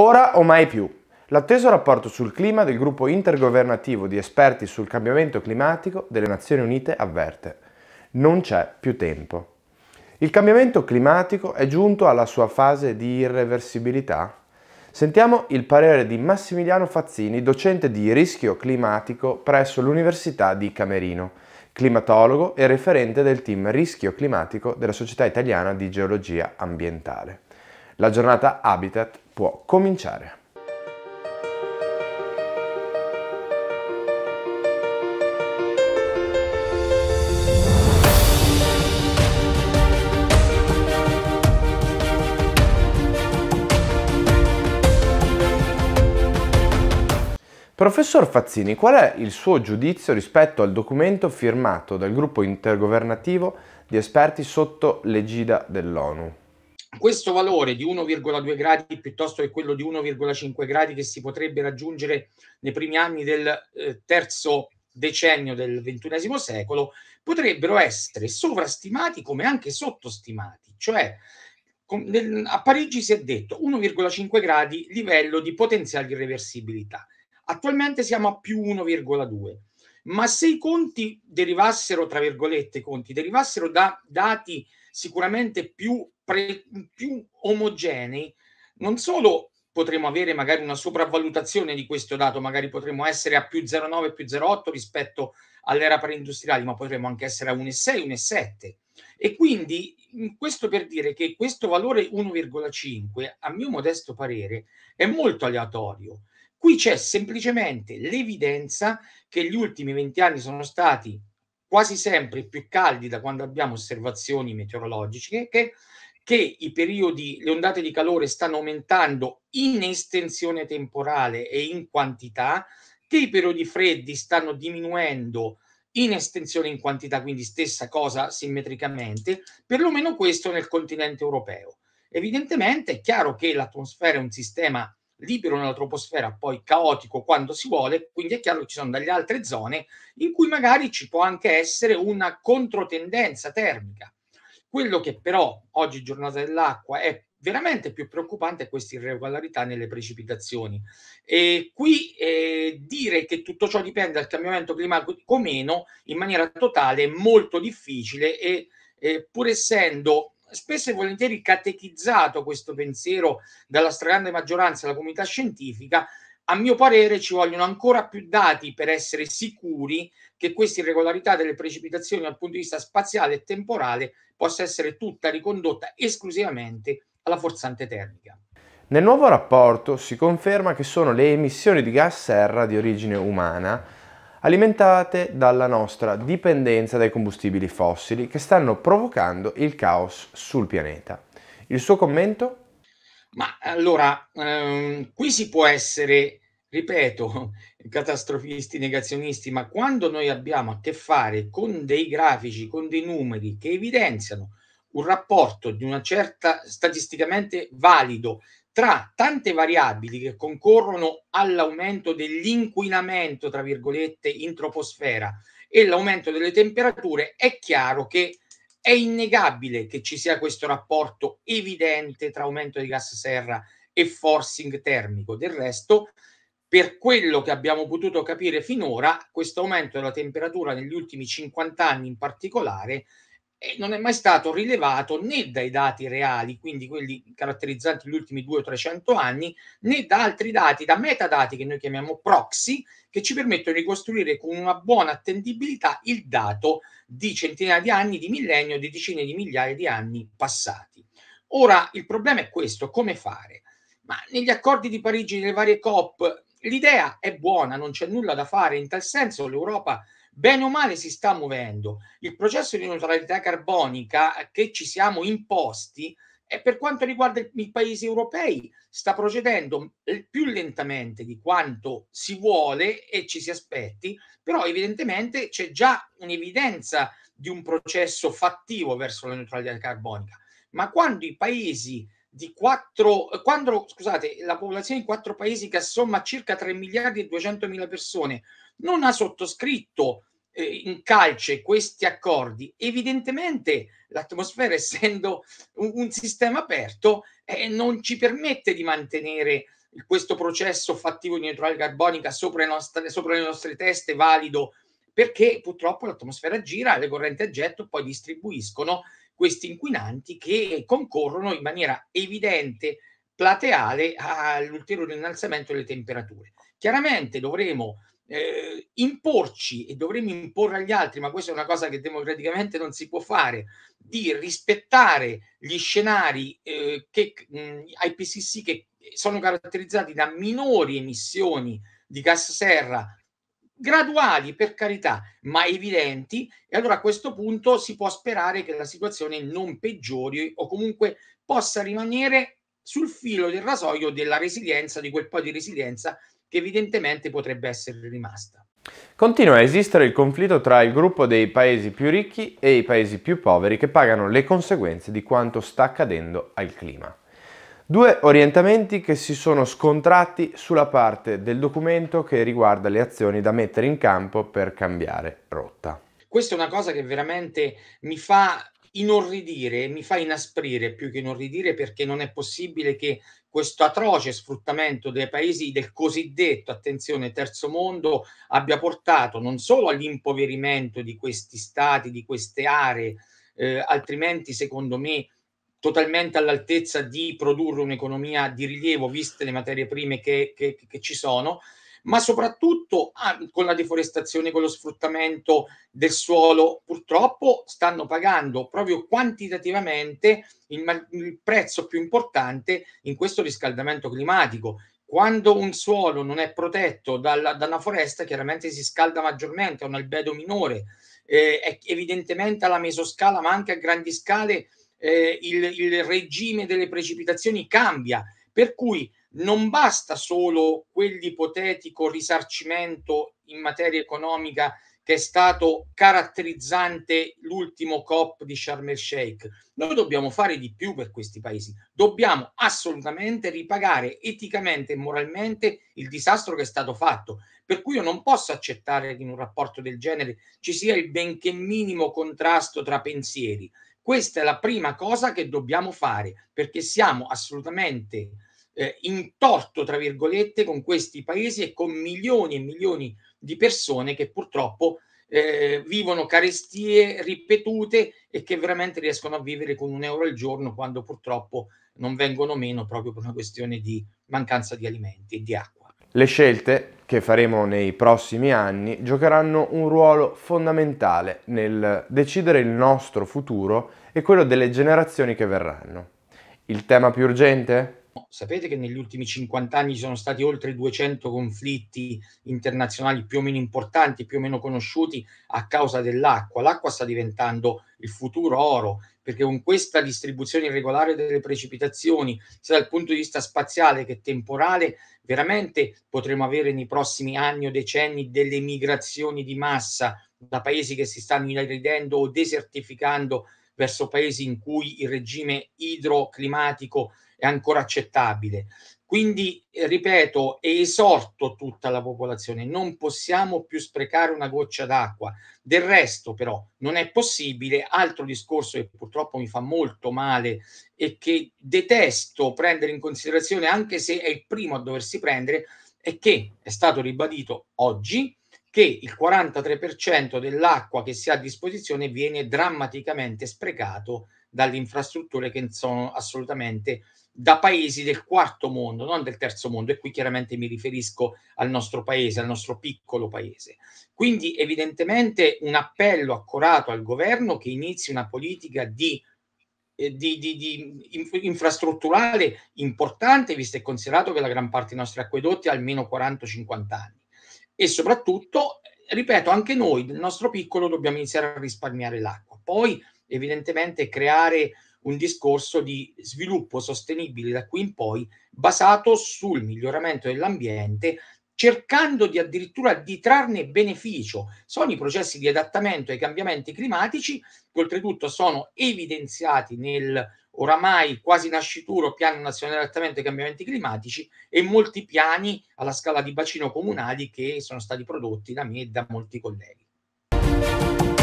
Ora o mai più. L'atteso rapporto sul clima del gruppo intergovernativo di esperti sul cambiamento climatico delle Nazioni Unite avverte. Non c'è più tempo. Il cambiamento climatico è giunto alla sua fase di irreversibilità? Sentiamo il parere di Massimiliano Fazzini, docente di rischio climatico presso l'Università di Camerino, climatologo e referente del team rischio climatico della Società Italiana di Geologia Ambientale. La giornata Habitat può cominciare. Professor Fazzini, qual è il suo giudizio rispetto al documento firmato dal gruppo intergovernativo di esperti sotto l'egida dell'ONU? Questo valore di 1,2 gradi piuttosto che quello di 1,5 gradi che si potrebbe raggiungere nei primi anni del eh, terzo decennio del XXI secolo potrebbero essere sovrastimati come anche sottostimati, cioè a Parigi si è detto 1,5 gradi livello di potenziale irreversibilità. Attualmente siamo a più 1,2 ma se i conti derivassero, tra virgolette, conti derivassero da dati sicuramente più, pre, più omogenei, non solo potremo avere magari una sopravvalutazione di questo dato, magari potremo essere a più 0,9, più 0,8 rispetto all'era preindustriale, ma potremo anche essere a 1,6, 1,7. E quindi questo per dire che questo valore 1,5, a mio modesto parere, è molto aleatorio. Qui c'è semplicemente l'evidenza che gli ultimi 20 anni sono stati quasi sempre più caldi da quando abbiamo osservazioni meteorologiche, che, che i periodi, le ondate di calore stanno aumentando in estensione temporale e in quantità, che i periodi freddi stanno diminuendo in estensione in quantità, quindi stessa cosa simmetricamente, perlomeno questo nel continente europeo. Evidentemente è chiaro che l'atmosfera è un sistema libero nella troposfera, poi caotico quando si vuole, quindi è chiaro che ci sono delle altre zone in cui magari ci può anche essere una controtendenza termica. Quello che però oggi giornata dell'acqua è veramente più preoccupante è questa irregolarità nelle precipitazioni. E qui eh, dire che tutto ciò dipende dal cambiamento climatico o meno in maniera totale è molto difficile e eh, pur essendo spesso e volentieri catechizzato questo pensiero dalla stragrande maggioranza della comunità scientifica, a mio parere ci vogliono ancora più dati per essere sicuri che questa irregolarità delle precipitazioni dal punto di vista spaziale e temporale possa essere tutta ricondotta esclusivamente alla forzante termica. Nel nuovo rapporto si conferma che sono le emissioni di gas serra di origine umana alimentate dalla nostra dipendenza dai combustibili fossili che stanno provocando il caos sul pianeta. Il suo commento? Ma allora, ehm, qui si può essere, ripeto, catastrofisti, negazionisti, ma quando noi abbiamo a che fare con dei grafici, con dei numeri che evidenziano un rapporto di una certa statisticamente valido tra tante variabili che concorrono all'aumento dell'inquinamento, tra virgolette, in troposfera e l'aumento delle temperature, è chiaro che è innegabile che ci sia questo rapporto evidente tra aumento di gas serra e forcing termico. Del resto, per quello che abbiamo potuto capire finora, questo aumento della temperatura negli ultimi 50 anni in particolare e non è mai stato rilevato né dai dati reali, quindi quelli caratterizzanti gli ultimi 200 o 300 anni, né da altri dati, da metadati che noi chiamiamo proxy, che ci permettono di costruire con una buona attendibilità il dato di centinaia di anni, di millennio, di decine di migliaia di anni passati. Ora il problema è questo, come fare? Ma negli accordi di Parigi, nelle varie COP, l'idea è buona, non c'è nulla da fare, in tal senso l'Europa bene o male si sta muovendo. Il processo di neutralità carbonica eh, che ci siamo imposti e per quanto riguarda i paesi europei sta procedendo eh, più lentamente di quanto si vuole e ci si aspetti, però evidentemente c'è già un'evidenza di un processo fattivo verso la neutralità carbonica. Ma quando i paesi di 4, quando, scusate, la popolazione di quattro paesi che assomma circa 3 miliardi e 200 mila persone non ha sottoscritto eh, in calce questi accordi, evidentemente l'atmosfera, essendo un, un sistema aperto, eh, non ci permette di mantenere questo processo fattivo di neutrale carbonica sopra le, nostre, sopra le nostre teste valido perché purtroppo l'atmosfera gira, le correnti a getto poi distribuiscono questi inquinanti che concorrono in maniera evidente, plateale all'ulteriore innalzamento delle temperature. Chiaramente dovremo eh, imporci e dovremo imporre agli altri, ma questa è una cosa che democraticamente non si può fare, di rispettare gli scenari eh, che, mh, IPCC che sono caratterizzati da minori emissioni di gas serra graduali per carità, ma evidenti, e allora a questo punto si può sperare che la situazione non peggiori o comunque possa rimanere sul filo del rasoio della resilienza, di quel po' di resilienza che evidentemente potrebbe essere rimasta. Continua a esistere il conflitto tra il gruppo dei paesi più ricchi e i paesi più poveri che pagano le conseguenze di quanto sta accadendo al clima. Due orientamenti che si sono scontrati sulla parte del documento che riguarda le azioni da mettere in campo per cambiare rotta. Questa è una cosa che veramente mi fa inorridire, mi fa inasprire più che inorridire perché non è possibile che questo atroce sfruttamento dei paesi del cosiddetto, attenzione, terzo mondo abbia portato non solo all'impoverimento di questi stati, di queste aree, eh, altrimenti secondo me totalmente all'altezza di produrre un'economia di rilievo, viste le materie prime che, che, che ci sono, ma soprattutto ah, con la deforestazione, con lo sfruttamento del suolo, purtroppo stanno pagando proprio quantitativamente il, il prezzo più importante in questo riscaldamento climatico. Quando un suolo non è protetto dalla, da una foresta, chiaramente si scalda maggiormente, ha un albedo minore, eh, evidentemente alla mesoscala, ma anche a grandi scale eh, il, il regime delle precipitazioni cambia, per cui non basta solo quell'ipotetico risarcimento in materia economica che è stato caratterizzante l'ultimo COP di Sharm el Sheikh. Noi dobbiamo fare di più per questi paesi. Dobbiamo assolutamente ripagare eticamente e moralmente il disastro che è stato fatto. Per cui io non posso accettare che in un rapporto del genere ci sia il benché minimo contrasto tra pensieri. Questa è la prima cosa che dobbiamo fare perché siamo assolutamente eh, in torto, tra virgolette, con questi paesi e con milioni e milioni di persone che purtroppo eh, vivono carestie ripetute e che veramente riescono a vivere con un euro al giorno quando purtroppo non vengono meno proprio per una questione di mancanza di alimenti e di acqua. Le scelte che faremo nei prossimi anni giocheranno un ruolo fondamentale nel decidere il nostro futuro e quello delle generazioni che verranno. Il tema più urgente? Sapete che negli ultimi 50 anni ci sono stati oltre 200 conflitti internazionali più o meno importanti, più o meno conosciuti a causa dell'acqua. L'acqua sta diventando il futuro oro, perché con questa distribuzione irregolare delle precipitazioni, sia dal punto di vista spaziale che temporale, veramente potremo avere nei prossimi anni o decenni delle migrazioni di massa da paesi che si stanno inaridendo o desertificando verso paesi in cui il regime idroclimatico è ancora accettabile. Quindi, eh, ripeto, esorto tutta la popolazione, non possiamo più sprecare una goccia d'acqua. Del resto, però, non è possibile. Altro discorso che purtroppo mi fa molto male e che detesto prendere in considerazione, anche se è il primo a doversi prendere, è che è stato ribadito oggi che il 43% dell'acqua che si ha a disposizione viene drammaticamente sprecato dalle infrastrutture che sono assolutamente da paesi del quarto mondo, non del terzo mondo, e qui chiaramente mi riferisco al nostro paese, al nostro piccolo paese. Quindi evidentemente un appello accorato al governo che inizi una politica di, eh, di, di, di infrastrutturale importante, visto e considerato che la gran parte dei nostri acquedotti ha almeno 40-50 anni. E soprattutto, ripeto, anche noi nel nostro piccolo dobbiamo iniziare a risparmiare l'acqua. Poi evidentemente creare un discorso di sviluppo sostenibile da qui in poi basato sul miglioramento dell'ambiente cercando di addirittura di trarne beneficio. Sono i processi di adattamento ai cambiamenti climatici che oltretutto sono evidenziati nel oramai quasi nascituro piano nazionale di adattamento ai cambiamenti climatici e molti piani alla scala di bacino comunali che sono stati prodotti da me e da molti colleghi.